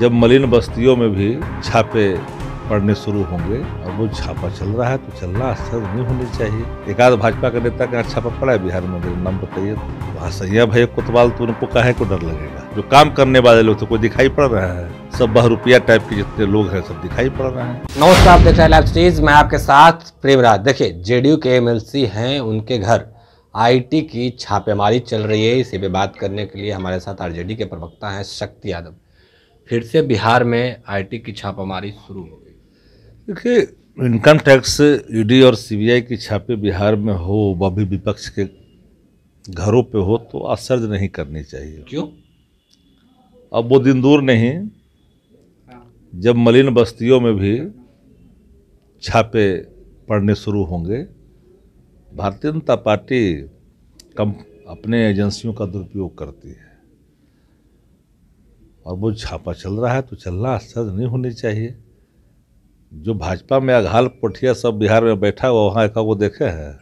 जब मलिन बस्तियों में भी छापे पड़ने शुरू होंगे और वो छापा चल रहा है तो चलना आश्चर्य नहीं होनी चाहिए एक आध भाजपा का नेता का छापा पड़ा है बिहार में नाम बताइए तो। वहाँ सैया भाई कोतवाल तो उनको कहे को डर लगेगा जो काम करने वाले लोग तो कोई दिखाई पड़ रहा है सब बहरूपिया टाइप के जितने लोग हैं सब दिखाई पड़ रहे हैं नमस्कार आप देख रहे हैं मैं आपके साथ प्रेमराज देखिये जेडीयू के एमएलसी हैं उनके घर आईटी की छापेमारी चल रही है इसी पे बात करने के लिए हमारे साथ आरजेडी के प्रवक्ता हैं शक्ति यादव फिर से बिहार में आईटी की छापामारी शुरू हो गई देखिए इनकम टैक्स ईडी और सीबीआई की छापे बिहार में हो व भी विपक्ष के घरों पे हो तो आश्चर्य नहीं करनी चाहिए क्यों अब वो दिन दूर नहीं हाँ। जब मलिन बस्तियों में भी छापे पड़ने शुरू होंगे भारतीय जनता पार्टी कम अपने एजेंसियों का दुरुपयोग करती है और वो छापा चल रहा है तो चलना आश्चर्य नहीं होनी चाहिए जो भाजपा में अघाल पोठिया सब बिहार में बैठा हुआ वहाँ का वो देखे हैं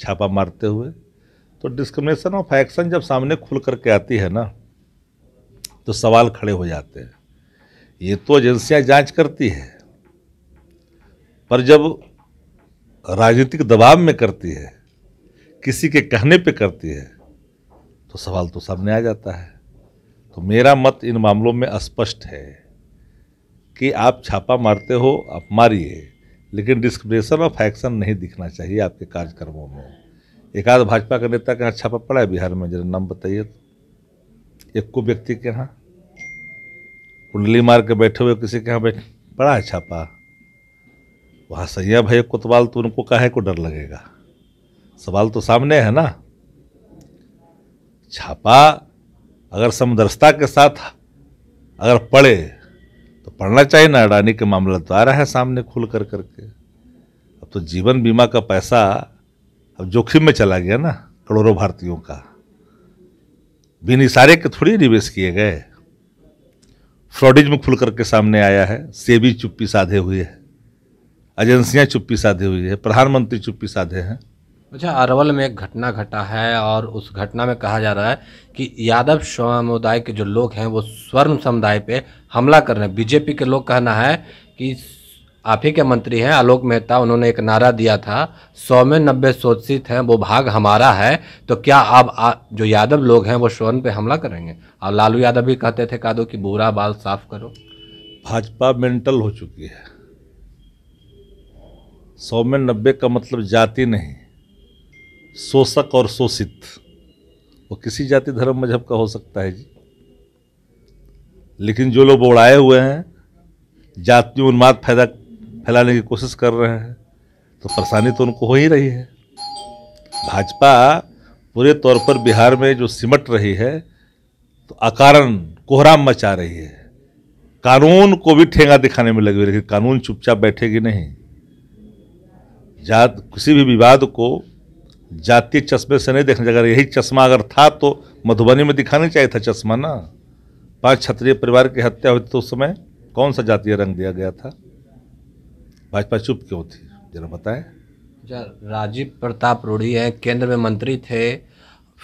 छापा मारते हुए तो डिस्क्रिमिनेशन ऑफ एक्शन जब सामने खुल करके आती है ना तो सवाल खड़े हो जाते हैं ये तो एजेंसियाँ जांच करती है पर जब राजनीतिक दबाव में करती है किसी के कहने पे करती है तो सवाल तो सामने आ जाता है तो मेरा मत इन मामलों में स्पष्ट है कि आप छापा मारते हो आप मारिए लेकिन डिस्क्रिमिनेशन और फैक्शन नहीं दिखना चाहिए आपके कार्यक्रमों में एक आध भाजपा का नेता के यहाँ छापा पड़ा है बिहार में जरा नाम बताइए तो एक को व्यक्ति के यहाँ कुंडली मार के बैठे हुए किसी के यहाँ बैठ पड़ा है छापा वहाँ सैया भाई कोतवाल तो उनको कहे को डर लगेगा सवाल तो सामने है ना छापा अगर समदर्शता के साथ अगर पढ़े तो पढ़ना चाहिए ना अडानी के मामला तो आ रहा है सामने खुल कर करके अब तो जीवन बीमा का पैसा अब जोखिम में चला गया ना करोड़ों भारतीयों का बिन इशारे के थोड़ी निवेश किए गए फ्रॉडिज्म खुल करके सामने आया है सेबी चुप्पी साधे हुए है एजेंसियां चुप्पी साधे हुई है प्रधानमंत्री चुप्पी साधे हैं अच्छा अरवल में एक घटना घटा है और उस घटना में कहा जा रहा है कि यादव समुदाय के जो लोग हैं वो स्वर्ण समुदाय पे हमला कर रहे हैं बीजेपी के लोग कहना है कि आप ही के मंत्री हैं आलोक मेहता उन्होंने एक नारा दिया था सौ में नब्बे शोषित हैं वो भाग हमारा है तो क्या आप जो यादव लोग हैं वो स्वर्ण पे हमला करेंगे और लालू यादव भी कहते थे कादो कि बुरा बाल साफ करो भाजपा मेंटल हो चुकी है सौ में नब्बे का मतलब जाति नहीं शोषक और शोषित वो किसी जाति धर्म मजहब का हो सकता है जी लेकिन जो लोग उड़ाए हुए हैं जातियों उन्माद फैदा फैलाने की कोशिश कर रहे हैं तो परेशानी तो उनको हो ही रही है भाजपा पूरे तौर पर बिहार में जो सिमट रही है तो अकारण कोहराम मचा रही है कानून को भी ठेंगा दिखाने में लगी हुई लेकिन कानून चुपचाप बैठेगी नहीं जात किसी भी विवाद को जातीय चश्मे से नहीं देखना चाहिए यही चश्मा अगर था तो मधुबनी में दिखाना चाहिए था चश्मा ना पांच क्षत्रिय परिवार की हत्या हुई तो उस समय कौन सा जातीय रंग दिया गया था भाजपा चुप क्यों थी जरा बताएं राजीव प्रताप रूढ़ी हैं केंद्र में मंत्री थे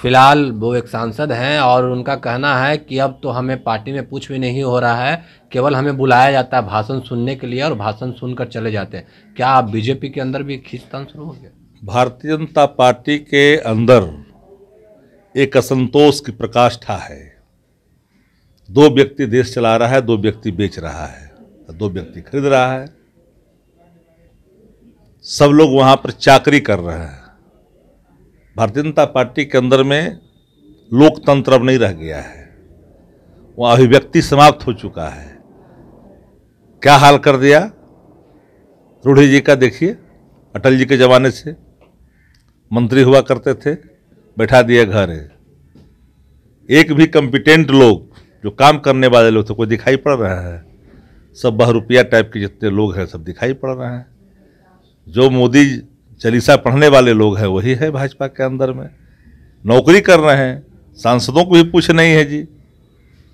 फिलहाल वो एक सांसद हैं और उनका कहना है कि अब तो हमें पार्टी में पूछ भी नहीं हो रहा है केवल हमें बुलाया जाता है भाषण सुनने के लिए और भाषण सुनकर चले जाते हैं क्या आप बीजेपी के अंदर भी खींचतान शुरू हो गया भारतीय जनता पार्टी के अंदर एक असंतोष की प्रकाष्ठा है दो व्यक्ति देश चला रहा है दो व्यक्ति बेच रहा है तो दो व्यक्ति खरीद रहा है सब लोग वहाँ पर चाकरी कर रहे हैं भारतीय जनता पार्टी के अंदर में लोकतंत्र अब नहीं रह गया है वह अभिव्यक्ति समाप्त हो चुका है क्या हाल कर दिया रूढ़ी जी का देखिए अटल जी के ज़माने से मंत्री हुआ करते थे बैठा दिए घर एक भी कम्पिटेंट लोग जो काम करने वाले लोग थे तो कोई दिखाई पड़ रहा है सब बहरुपिया टाइप के जितने लोग हैं सब दिखाई पड़ रहे हैं जो मोदी चलीसा पढ़ने वाले लोग हैं वही है भाजपा के अंदर में नौकरी कर रहे हैं सांसदों को भी पूछ नहीं है जी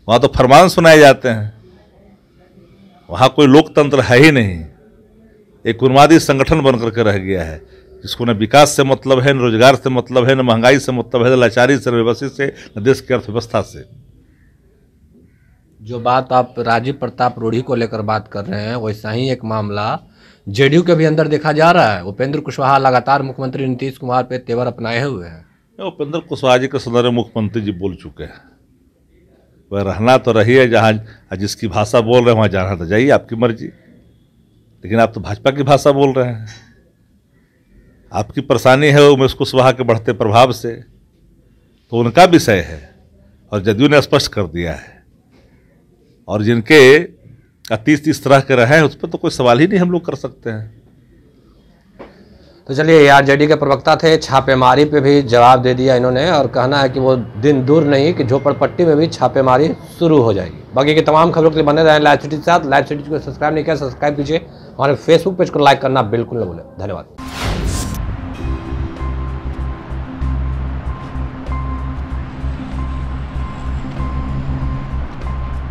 वहाँ तो फरमान सुनाए जाते हैं वहाँ कोई लोकतंत्र है ही नहीं एक उन्मादी संगठन बन करके रह गया है जिसको न विकास से मतलब है न रोजगार से मतलब है न महंगाई से मतलब है न लाचारी से व्यवस्थित से न देश की अर्थव्यवस्था से जो बात आप राजीव प्रताप रूढ़ी को लेकर बात कर रहे हैं वैसा ही एक मामला जेडीयू के भी अंदर देखा जा रहा है उपेंद्र कुशवाहा लगातार मुख्यमंत्री नीतीश कुमार पे तेवर अपनाए हुए हैं उपेंद्र कुशवाहा जी के सदर मुख्यमंत्री जी बोल चुके हैं वह रहना तो रही है जहाँ जिसकी भाषा बोल रहे हैं वहाँ जाना तो जाइए आपकी मर्जी लेकिन आप तो भाजपा की भाषा बोल रहे हैं आपकी परेशानी है उमेश कुशवाहा के बढ़ते प्रभाव से तो उनका विषय है और जदयू ने स्पष्ट कर दिया है और जिनके अतीत इस तरह के रहे हैं उस पर तो कोई सवाल ही नहीं हम लोग कर सकते हैं तो चलिए आरजेडी के प्रवक्ता थे छापेमारी पे भी जवाब दे दिया इन्होंने और कहना है कि वो दिन दूर नहीं कि झोपड़पट्टी में भी छापेमारी शुरू हो जाएगी बाकी की तमाम खबरों के लिए बने रहें लाइव सिटी के साथ लाइव सिटी को सब्सक्राइब नहीं किया सब्सक्राइब कीजिए हमारे फेसबुक पेज को लाइक करना बिल्कुल न भूलें धन्यवाद